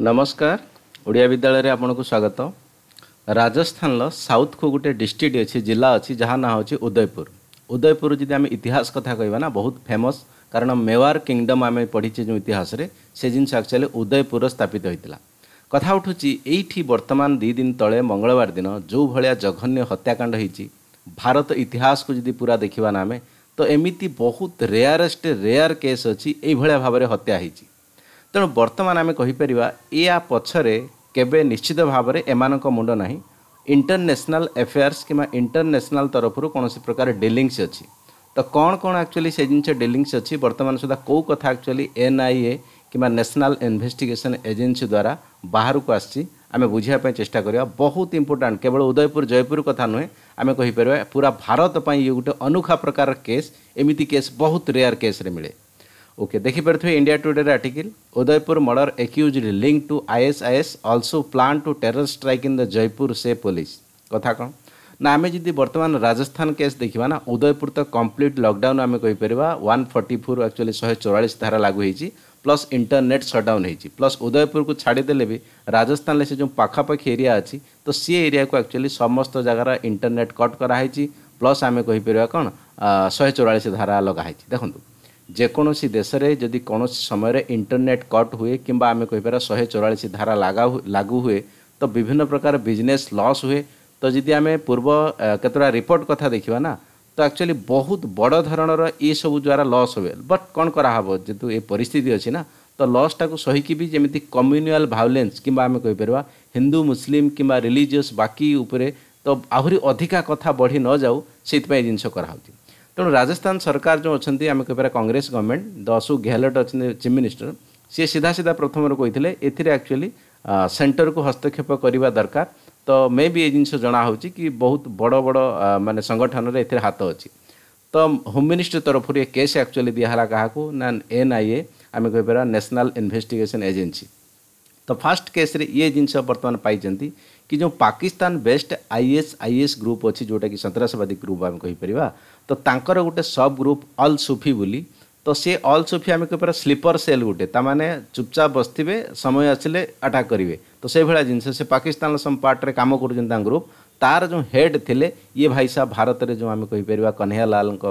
ନମସ୍କାର ଓଡ଼ିଆ ବିଦ୍ୟାଳୟରେ ଆପଣଙ୍କୁ ସ୍ୱାଗତ ରାଜସ୍ଥାନର ସାଉଥକୁ ଗୋଟେ ଡିଷ୍ଟ୍ରିକ୍ଟ ଅଛି ଜିଲ୍ଲା ଅଛି ଯାହା ନାଁ ହେଉଛି ଉଦୟପୁର ଉଦୟପୁର ଯଦି ଆମେ ଇତିହାସ କଥା କହିବା ନା ବହୁତ ଫେମସ୍ କାରଣ ମେୱାର କିଙ୍ଗଡମ୍ ଆମେ ପଢ଼ିଛେ ଯେଉଁ ଇତିହାସରେ ସେ ଜିନିଷ ଆକ୍ଚୁଆଲି ଉଦୟପୁରର ସ୍ଥାପିତ ହୋଇଥିଲା କଥା ଉଠୁଛି ଏଇଠି ବର୍ତ୍ତମାନ ଦୁଇ ଦିନ ତଳେ ମଙ୍ଗଳବାର ଦିନ ଯେଉଁ ଭଳିଆ ଜଘନ୍ୟ ହତ୍ୟାକାଣ୍ଡ ହେଇଛି ଭାରତ ଇତିହାସକୁ ଯଦି ପୁରା ଦେଖିବା ନା ଆମେ ତ ଏମିତି ବହୁତ ରେୟାରେଷ୍ଟ ରେୟାର କେସ୍ ଅଛି ଏଇଭଳିଆ ଭାବରେ ହତ୍ୟା ହେଇଛି ତେଣୁ ବର୍ତ୍ତମାନ ଆମେ କହିପାରିବା ଏହା ପଛରେ କେବେ ନିଶ୍ଚିତ ଭାବରେ ଏମାନଙ୍କ ମୁଣ୍ଡ ନାହିଁ ଇଣ୍ଟରନ୍ୟାସନାଲ୍ ଏଫେୟାର୍ସ କିମ୍ବା ଇଣ୍ଟରନ୍ୟାସନାଲ୍ ତରଫରୁ କୌଣସି ପ୍ରକାର ଡିଲିଙ୍ଗସ୍ ଅଛି ତ କ'ଣ କ'ଣ ଆକ୍ଚୁଆଲି ସେ ଜିନିଷ ଡିଲିଙ୍ଗସ୍ ଅଛି ବର୍ତ୍ତମାନ ସୁଦ୍ଧା କେଉଁ କଥା ଆକ୍ଚୁଆଲି ଏନ୍ଆଇଏ କିମ୍ବା ନ୍ୟାସନାଲ୍ ଇନଭେଷ୍ଟିଗେସନ୍ ଏଜେନ୍ସି ଦ୍ୱାରା ବାହାରକୁ ଆସିଛି ଆମେ ବୁଝିବା ପାଇଁ ଚେଷ୍ଟା କରିବା ବହୁତ ଇମ୍ପୋର୍ଟାଣ୍ଟ କେବଳ ଉଦୟପୁର ଜୟପୁର କଥା ନୁହେଁ ଆମେ କହିପାରିବା ପୁରା ଭାରତ ପାଇଁ ଇଏ ଗୋଟେ ଅନୁଖା ପ୍ରକାର କେସ୍ ଏମିତି କେସ୍ ବହୁତ ରେୟାର କେସ୍ରେ ମିଳେ Okay, Dekhiparthwe India Today article Udaipur murder accused linked to ISIS also planned to terror strike in the Jaipur say police. কথা କ'ଣ ନା ଆମେ ଯଦି ବର୍ତ୍ତମାନ ରାଜସ୍ଥାନ କେସ୍ ଦେଖିବା ନା ଉଦୟପୁର ତ କମ୍ପ୍ଲିଟ୍ ଲକଡାଉନ୍ ଆମେ କହିପାରିବା ୱାନ୍ ଫର୍ଟି ଫୋର୍ ଆକ୍ଚୁଆଲି ଶହେ ଚଉରାଳିଶ ଧାରା ଲାଗୁ ହେଇଛି ପ୍ଲସ୍ ଇଣ୍ଟରନେଟ୍ ସଟ୍ଡାଉନ୍ ହେଇଛି ପ୍ଲସ୍ ଉଦୟପୁରକୁ ଛାଡ଼ିଦେଲେ ବି ରାଜସ୍ଥାନରେ ସେ ଯେଉଁ ପାଖାପାଖି ଏରିଆ ଅଛି ତ ସିଏ ଏରିଆକୁ ଆକ୍ଚୁଆଲି ସମସ୍ତ ଜାଗାର ଇଣ୍ଟରନେଟ୍ କଟ୍ କରାହେଇଛି ପ୍ଲସ୍ ଆମେ କହିପାରିବା କ'ଣ ଶହେ ଚଉରାଳିଶ ଧାରା ଲଗାହେଇଛି ଦେଖନ୍ତୁ ଯେକୌଣସି ଦେଶରେ ଯଦି କୌଣସି ସମୟରେ ଇଣ୍ଟରନେଟ୍ କଟ୍ ହୁଏ କିମ୍ବା ଆମେ କହିପାରିବା ଶହେ ଚଉରାଳିଶ ଧାରା ଲାଗା ଲାଗୁ ହୁଏ ତ ବିଭିନ୍ନ ପ୍ରକାର ବିଜନେସ୍ ଲସ୍ ହୁଏ ତ ଯଦି ଆମେ ପୂର୍ବ କେତେଟା ରିପୋର୍ଟ କଥା ଦେଖିବା ନା ତ ଆକ୍ଚୁଆଲି ବହୁତ ବଡ଼ ଧରଣର ଏସବୁ ଦ୍ୱାରା ଲସ୍ ହୁଏ ବଟ୍ କ'ଣ କରାହେବ ଯେହେତୁ ଏ ପରିସ୍ଥିତି ଅଛି ନା ତ ଲସ୍ଟାକୁ ସହିକି ବି ଯେମିତି କମ୍ୟୁନିଆଲ୍ ଭାଓଲେନ୍ସ କିମ୍ବା ଆମେ କହିପାରିବା ହିନ୍ଦୁ ମୁସଲିମ୍ କିମ୍ବା ରିଲିଜିୟସ୍ ବାକି ଉପରେ ତ ଆହୁରି ଅଧିକା କଥା ବଢ଼ି ନ ଯାଉ ସେଇଥିପାଇଁ ଜିନିଷ କରାହେଉଛି ତେଣୁ ରାଜସ୍ଥାନ ସରକାର ଯେଉଁ ଅଛନ୍ତି ଆମେ କହିପାରିବା କଂଗ୍ରେସ ଗଭର୍ଣ୍ଣମେଣ୍ଟ ଦ ଅଶୋକ ଗେହଲଟ ଅଛନ୍ତି ଚିଫ୍ ମିନିଷ୍ଟର ସିଏ ସିଧା ସିଧା ପ୍ରଥମରୁ କହିଥିଲେ ଏଥିରେ ଆକ୍ଚୁଆଲି ସେଣ୍ଟରକୁ ହସ୍ତକ୍ଷେପ କରିବା ଦରକାର ତ ମେ ବି ଏ ଜିନିଷ ଜଣାହେଉଛି କି ବହୁତ ବଡ଼ ବଡ଼ ମାନେ ସଂଗଠନରେ ଏଥିରେ ହାତ ଅଛି ତ ହୋମ୍ ମିନିଷ୍ଟର ତରଫରୁ ଏ କେସ୍ ଆକ୍ଚୁଆଲି ଦିଆହେଲା କାହାକୁ ନା ଏନ୍ଆଇଏ ଆମେ କହିପାରିବା ନ୍ୟାସନାଲ୍ ଇନଭେଷ୍ଟିଗେସନ୍ ଏଜେନ୍ସି ତ ଫାର୍ଷ୍ଟ କେସ୍ରେ ଇଏ ଜିନିଷ ବର୍ତ୍ତମାନ ପାଇଛନ୍ତି କି ଯେଉଁ Pakistan based IS IS group ଅଛି ଯେଉଁଟାକି ସନ୍ତାସବାଦୀ ଗ୍ରୁପ୍ ଆମେ କହିପାରିବା ତ ତାଙ୍କର ଗୋଟେ ସବ୍ ଗ୍ରୁପ୍ ଅଲ୍ ସୁଫି ବୋଲି ତ ସିଏ ଅଲ୍ ସୁଫି ଆମେ କହିପାରିବା ସ୍ଲିପର୍ ସେଲ୍ ଗୋଟେ ତାମାନେ ଚୁପଚାପ ବସିଥିବେ ସମୟ ଆସିଲେ ଆଟାକ୍ କରିବେ ତ ସେଇଭଳିଆ ଜିନିଷ ସେ ପାକିସ୍ତାନର ସମ୍ ପାର୍ଟରେ କାମ କରୁଛନ୍ତି ତାଙ୍କ ଗ୍ରୁପ୍ ତାର ଯେଉଁ ହେଡ଼୍ ଥିଲେ ଇଏ ଭାଇ ସାହ ଭାରତରେ ଯେଉଁ ଆମେ କହିପାରିବା କହ୍ନୈୟା ଲାଲଙ୍କ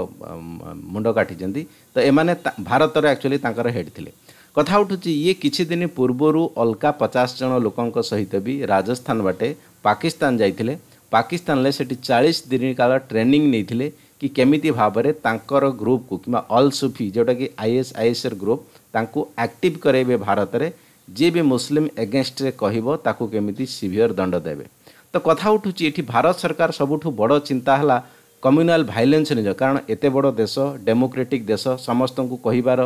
ମୁଣ୍ଡ କାଟିଛନ୍ତି ତ ଏମାନେ ଭାରତରେ ଆକ୍ଚୁଆଲି ତାଙ୍କର ହେଡ଼୍ ଥିଲେ କଥା ଉଠୁଛି ଇଏ କିଛି ଦିନ ପୂର୍ବରୁ ଅଲଗା ପଚାଶ ଜଣ ଲୋକଙ୍କ ସହିତ ବି ରାଜସ୍ଥାନ ବାଟେ ପାକିସ୍ତାନ ଯାଇଥିଲେ ପାକିସ୍ତାନରେ ସେଠି ଚାଳିଶ ଦିନ କାଳ ଟ୍ରେନିଂ ନେଇଥିଲେ କି କେମିତି ଭାବରେ ତାଙ୍କର ଗ୍ରୁପ୍କୁ କିମ୍ବା ଅଲ୍ ସୁଫି ଯେଉଁଟାକି ଆଇଏସ୍ ଆଇଏସ୍ଏର୍ ଗ୍ରୁପ୍ ତାଙ୍କୁ ଆକ୍ଟିଭ୍ କରାଇବେ ଭାରତରେ ଯିଏ ବି ମୁସଲିମ୍ ଏଗେନଷ୍ଟରେ କହିବ ତାକୁ କେମିତି ସିଭିଅର୍ ଦଣ୍ଡ ଦେବେ ତ କଥା ଉଠୁଛି ଏଠି ଭାରତ ସରକାର ସବୁଠୁ ବଡ଼ ଚିନ୍ତା ହେଲା କମ୍ୟୁନାଲ୍ ଭାଇଲେନ୍ସ ନିଜ କାରଣ ଏତେ ବଡ଼ ଦେଶ ଡେମୋକ୍ରେଟିକ୍ ଦେଶ ସମସ୍ତଙ୍କୁ କହିବାର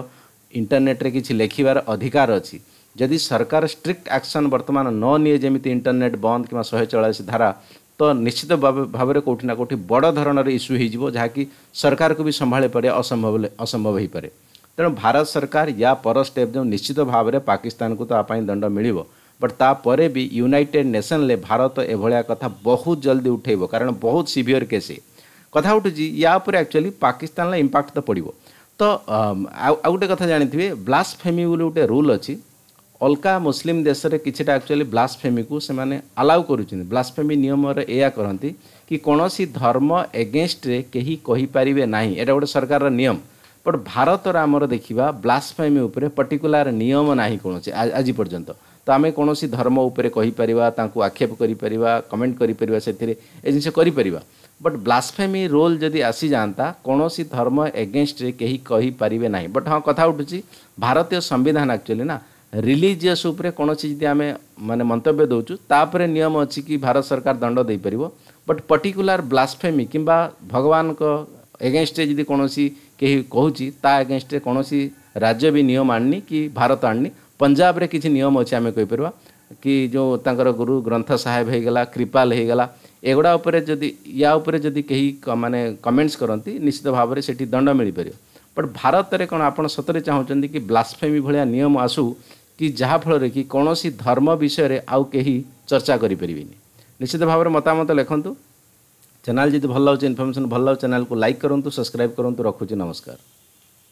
ଇଣ୍ଟରନେଟ୍ରେ କିଛି ଲେଖିବାର ଅଧିକାର ଅଛି ଯଦି ସରକାର ଷ୍ଟ୍ରିକ୍ଟ ଆକ୍ସନ୍ ବର୍ତ୍ତମାନ ନ ନିଏ ଯେମିତି ଇଣ୍ଟରନେଟ୍ ବନ୍ଦ କିମ୍ବା ଶହେ ଚଉରାଳିଶ ଧାରା तो निश्चित भाव में कौटिना ना कौटि बड़धरण इश्यू हो सरकार को भी संभा पड़े असंभव असंभव हो पड़े तेणु भारत सरकार या पर स्टेप जो निश्चित भाव में पाकिस्तान को तो आप दंड मिल बट तापर भी यूनाइटेड नेशन ले भारत तो एभलिया कथा बहुत जल्दी उठेब कारण बहुत सीभीयर केस कथा उठू या एक्चुअली पाकिस्तान इंपैक्ट तो पड़ो तो आ गए कथ जानी हैं ब्लास्ट फेमी गोटे रूल अच्छी অলকা মুসলিম দেশৰে কিচিটা একচুয়ালি ব্লাস্ফেমীକୁ সেমানে এলাউ কৰুচিন ব্লাস্ফেমী নিয়মৰ এয়া কৰন্তি কি কোনসি ধৰ্ম এগেইনষ্টৰে কেহি কহি পাৰিবে নাই এটা গুৰু সরকারৰ নিয়ম বাট ভাৰতৰ আমৰ দেখিবা ব্লাস্ফেমী ওপৰে পৰ্টিকুলার নিয়ম নাই কোনে আজি পৰ্যন্ত তা আমি কোনসি ধৰ্ম ওপৰে কহি পাৰিবা তা আকхеপ কৰি পাৰিবা কমেন্ট কৰি পাৰিবা সেতে এজনসে কৰি পাৰিবা বাট ব্লাস্ফেমী ৰোল যদি আছি জানতা কোনসি ধৰ্ম এগেইনষ্টৰে কেহি কহি পাৰিবে নাই বাট হ কথা উঠুচি ভাৰতীয় সংবিধান একচুয়ালি না ରିଲିଜିୟସ୍ ଉପରେ କୌଣସି ଯଦି ଆମେ ମାନେ ମନ୍ତବ୍ୟ ଦେଉଛୁ ତାପରେ ନିୟମ ଅଛି କି ଭାରତ ସରକାର ଦଣ୍ଡ ଦେଇପାରିବ ବଟ୍ ପର୍ଟିକୁଲାର ବ୍ଲାସଫେମି କିମ୍ବା ଭଗବାନଙ୍କ ଏଗେନଷ୍ଟରେ ଯଦି କୌଣସି କେହି କହୁଛି ତା ଏଗେନଷ୍ଟରେ କୌଣସି ରାଜ୍ୟ ବି ନିୟମ ଆଣିନି କି ଭାରତ ଆଣିନି ପଞ୍ଜାବରେ କିଛି ନିୟମ ଅଛି ଆମେ କହିପାରିବା କି ଯେଉଁ ତାଙ୍କର ଗୁରୁ ଗ୍ରନ୍ଥ ସାହେବ ହେଇଗଲା କ୍ରିପାଲ ହେଇଗଲା ଏଗୁଡ଼ା ଉପରେ ଯଦି ୟା ଉପରେ ଯଦି କେହି ମାନେ କମେଣ୍ଟସ୍ କରନ୍ତି ନିଶ୍ଚିତ ଭାବରେ ସେଠି ଦଣ୍ଡ ମିଳିପାରିବ ବଟ୍ ଭାରତରେ କ'ଣ ଆପଣ ସତରେ ଚାହୁଁଛନ୍ତି କି ବ୍ଲାସ୍ଫେମି ଭଳିଆ ନିୟମ ଆସୁ କି ଯାହାଫଳରେ କି କୌଣସି ଧର୍ମ ବିଷୟରେ ଆଉ କେହି ଚର୍ଚ୍ଚା କରିପାରିବେନି ନିଶ୍ଚିତ ଭାବରେ ମତାମତ ଲେଖନ୍ତୁ ଚ୍ୟାନେଲ୍ ଯଦି ଭଲ ଲାଗୁଛି ଇନଫର୍ମେସନ୍ ଭଲ ଲାଗୁଛି ଚ୍ୟାନେଲ୍କୁ ଲାଇକ୍ କରନ୍ତୁ ସବସ୍କ୍ରାଇବ୍ କରନ୍ତୁ ରଖୁଛି ନମସ୍କାର